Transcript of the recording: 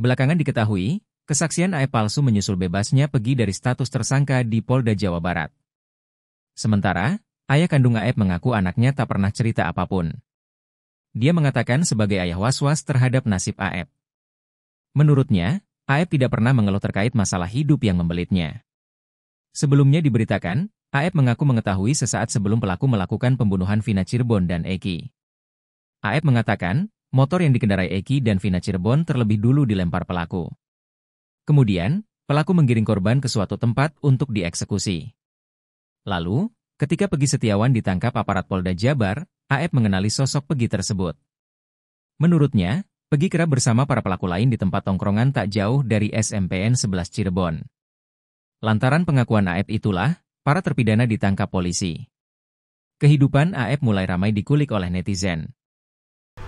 Belakangan diketahui, kesaksian AE palsu menyusul bebasnya pergi dari status tersangka di Polda Jawa Barat. Sementara, ayah kandung Aep mengaku anaknya tak pernah cerita apapun. Dia mengatakan sebagai ayah was-was terhadap nasib Aep. Menurutnya, Aep tidak pernah mengeluh terkait masalah hidup yang membelitnya. Sebelumnya diberitakan, Aep mengaku mengetahui sesaat sebelum pelaku melakukan pembunuhan Vina Cirebon dan Eki. Aep mengatakan, motor yang dikendarai Eki dan Vina Cirebon terlebih dulu dilempar pelaku. Kemudian, pelaku menggiring korban ke suatu tempat untuk dieksekusi. Lalu, ketika Pegi Setiawan ditangkap aparat Polda Jabar, AF mengenali sosok Pegi tersebut. Menurutnya, Pegi kerap bersama para pelaku lain di tempat tongkrongan tak jauh dari SMPN 11 Cirebon. Lantaran pengakuan AF itulah, para terpidana ditangkap polisi. Kehidupan AF mulai ramai dikulik oleh netizen.